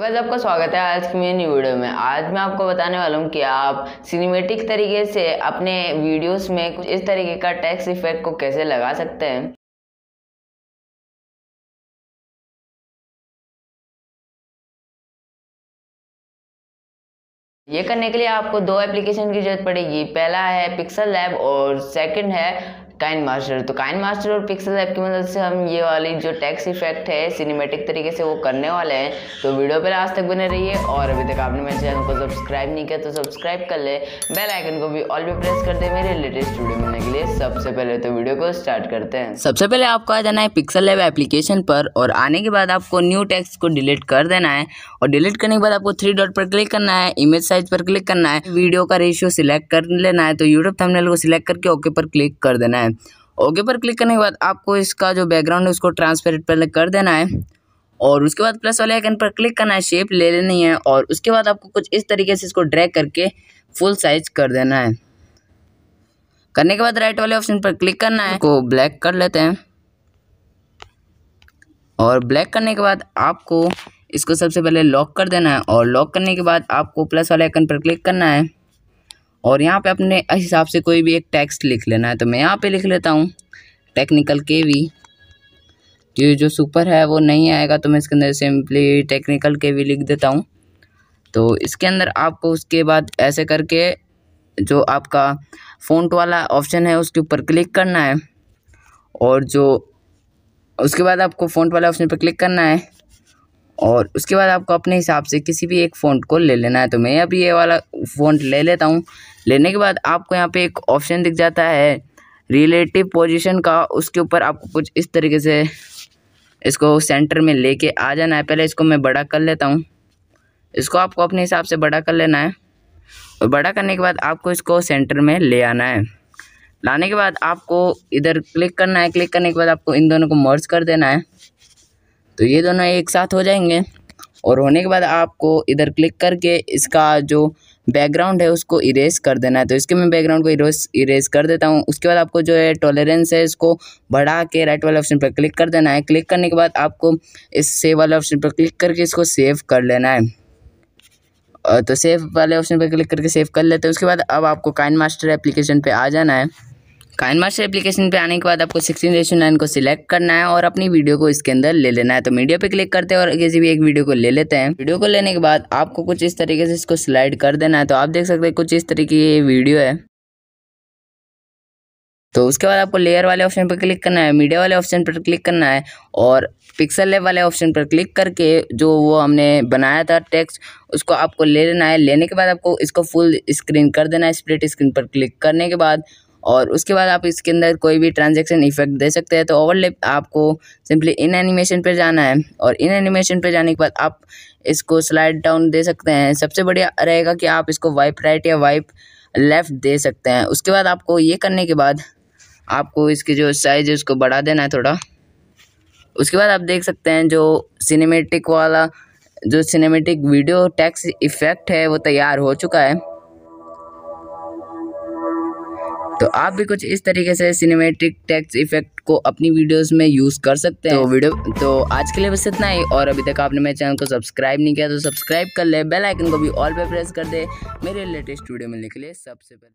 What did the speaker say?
वैसे आपका स्वागत है आज की मेरी वीडियो में आज मैं आपको बताने वाला हूँ कि आप सिनेमेटिक तरीके से अपने वीडियोस में कुछ इस तरीके का टैक्स इफेक्ट को कैसे लगा सकते हैं ये करने के लिए आपको दो एप्लीकेशन की जरूरत पड़ेगी पहला है पिक्सल लैब और सेकंड है काइन मास्टर तो काइन मास्टर और पिक्सल ऐप की मदद मतलब से हम ये वाली जो टैक्स इफेक्ट है सिनेमेटिक तरीके से वो करने वाले हैं तो वीडियो पर आज तक बने रहिए और अभी तक आपने मेरे चैनल को सब्सक्राइब नहीं किया तो सब्सक्राइब कर ले बेल आइकन को भी ऑल भी प्रेस कर दे मेरे लेटेस्ट वीडियो मिलने के लिए सबसे पहले तो वीडियो को स्टार्ट करते हैं सबसे पहले आपको आ जाना है पिक्सल ऐप एप्लीकेशन पर और आने के बाद आपको न्यू टैक्स को डिलीट कर देना है और डिलीट करने के बाद आपको थ्री डॉट पर क्लिक करना है इमेज साइज पर क्लिक करना है वीडियो का रेशियो सिलेक्ट कर लेना है तो यूट्यूब थमनेल को सिलेक्ट करके ओके पर क्लिक कर देना है है ओके पर क्लिक करने के बाद आपको इसका जो बैकग्राउंड है उसको ट्रांसपेरेंट पहले कर देना है और उसके बाद प्लस वाले आइकन पर क्लिक करना है शेप ले लेनी है और उसके बाद आपको कुछ इस तरीके से इसको ड्रैग करके फुल साइज कर देना है करने के बाद राइट वाले ऑप्शन पर क्लिक करना है को ब्लैक कर लेते हैं और ब्लैक करने के बाद आपको इसको सबसे पहले लॉक कर देना है और लॉक करने के बाद आपको प्लस वाले आइकन पर क्लिक करना है और यहाँ पे अपने हिसाब से कोई भी एक टेक्स्ट लिख लेना है तो मैं यहाँ पे लिख लेता हूँ टेक्निकल के वी जो जो सुपर है वो नहीं आएगा तो मैं इसके अंदर सिंपली टेक्निकल के वी लिख देता हूँ तो इसके अंदर आपको उसके बाद ऐसे करके जो आपका फ़ोन वाला ऑप्शन है उसके ऊपर क्लिक करना है और जो उसके बाद आपको फ़ोन वाले ऑप्शन पर क्लिक करना है और उसके बाद आपको अपने हिसाब से किसी भी एक फ़ॉन्ट को ले लेना है तो मैं अभी ये वाला फ़ॉन्ट ले लेता हूँ लेने के बाद आपको यहाँ पे एक ऑप्शन दिख जाता है रिलेटिव पोजीशन का उसके ऊपर आपको कुछ इस तरीके से इसको सेंटर में लेके आ जाना है पहले इसको मैं बड़ा कर लेता हूँ इसको आपको अपने हिसाब से बड़ा कर लेना है और बड़ा करने के बाद आपको इसको सेंटर में ले आना है लाने के बाद आपको इधर क्लिक करना है क्लिक करने के बाद आपको इन दोनों को मर्ज कर देना है तो ये दोनों एक साथ हो जाएंगे और होने के बाद आपको इधर क्लिक करके इसका जो बैकग्राउंड है उसको इरेज कर देना है तो इसके मैं बैकग्राउंड को इरेज इरेज कर देता हूँ उसके बाद आपको जो है टॉलरेंस है इसको बढ़ा के राइट वाले ऑप्शन पर क्लिक कर देना है क्लिक करने के बाद आपको इस सेव वाले ऑप्शन पर क्लिक करके इसको सेव कर लेना है तो सेव वाले ऑप्शन पर क्लिक करके सेव कर लेते हैं उसके बाद अब आपको काइन मास्टर एप्लीकेशन पर आ जाना है काइन मास्टर एप्लीकेशन पे आने के बाद आपको सिक्सटीन रेशो नाइन को सिलेक्ट करना है और अपनी वीडियो को इसके अंदर ले लेना है तो मीडिया पे क्लिक करते हैं और किसी भी एक वीडियो को ले लेते हैं वीडियो को लेने के बाद आपको कुछ इस तरीके से इसको स्लाइड कर देना है तो आप देख सकते हैं कुछ इस तरीके की वीडियो है तो उसके बाद आपको लेयर वाले ऑप्शन पर क्लिक करना है मीडिया वाले ऑप्शन पर क्लिक करना है और पिक्सल लेप वाले ऑप्शन पर क्लिक करके जो वो हमने बनाया था टेक्स्ट उसको आपको ले लेना है लेने के बाद आपको इसको फुल स्क्रीन कर देना है स्प्लिट स्क्रीन पर क्लिक करने के बाद और उसके बाद आप इसके अंदर कोई भी ट्रांजेक्शन इफेक्ट दे सकते हैं तो ओवरलेप आपको सिंपली इन एनिमेशन पर जाना है और इन एनिमेशन पर जाने के बाद आप इसको स्लाइड डाउन दे सकते हैं सबसे बढ़िया रहेगा कि आप इसको वाइप राइट या वाइप लेफ़्ट दे सकते हैं उसके बाद आपको ये करने के बाद आपको इसके जो साइज़ है उसको बढ़ा देना है थोड़ा उसके बाद आप देख सकते हैं जो सिनेमेटिक वाला जो सिनेमेटिक वीडियो टैक्स इफ़ेक्ट है वो तैयार हो चुका है तो आप भी कुछ इस तरीके से सिनेमेटिक टैक्स इफेक्ट को अपनी वीडियोस में यूज़ कर सकते हैं तो वीडियो तो आज के लिए बस इतना ही और अभी तक आपने मेरे चैनल को सब्सक्राइब नहीं किया तो सब्सक्राइब कर ले बेल आइकन को भी ऑल पे प्रेस कर दे मेरे लेटेस्ट वीडियो मिलने के लिए सबसे पहले